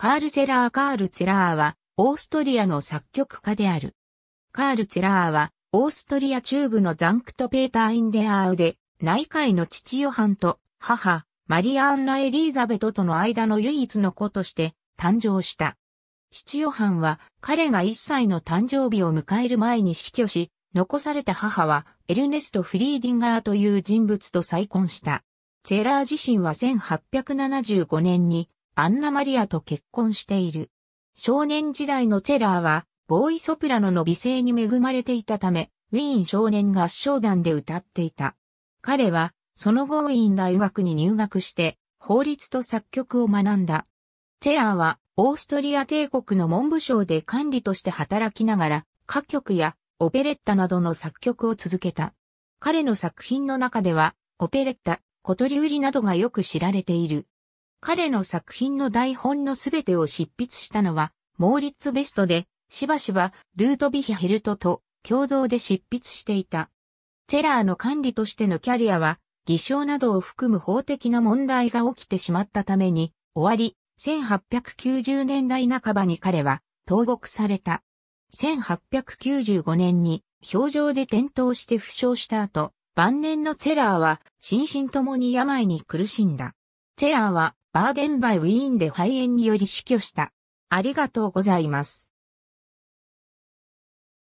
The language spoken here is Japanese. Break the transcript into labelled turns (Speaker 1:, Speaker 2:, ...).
Speaker 1: カール・ツェラー・カール・ツェラーは、オーストリアの作
Speaker 2: 曲家である。カール・ツェラーは、オーストリア中部のザンクト・ペーター・インデアーで、内海の父ヨハンと母、マリア・アンナ・エリーザベトとの間の唯一の子として誕生した。父ヨハンは彼が1歳の誕生日を迎える前に死去し、残された母はエルネスト・フリーディンガーという人物と再婚した。ツェラー自身は1875年にアンナ・マリアと結婚している。少年時代のツェラーは、ボーイソプラノの美声に恵まれていたため、ウィーン少年合唱団で歌っていた。彼は、その後ウィーン大学に入学して、法律と作曲を学んだ。ツェラーは、オーストリア帝国の文部省で管理として働きながら、歌曲やオペレッタなどの作曲を続けた。彼の作品の中では、オペレッタ、小鳥売りなどがよく知られている。彼の作品の台本のすべてを執筆したのは、モーリッツ・ベストで、しばしばルートビヒ・ヘルトと共同で執筆していた。チェラーの管理としてのキャリアは、偽証などを含む法的な問題が起きてしまったために、終わり、1890年代半ばに彼は、投獄された。1895年に、表情で転倒して負傷した後、晩年のチェラーは、心身ともに病に苦しんだ。ェラーはバーデン
Speaker 1: バイウィーンで肺炎により死去した。ありがとうございます。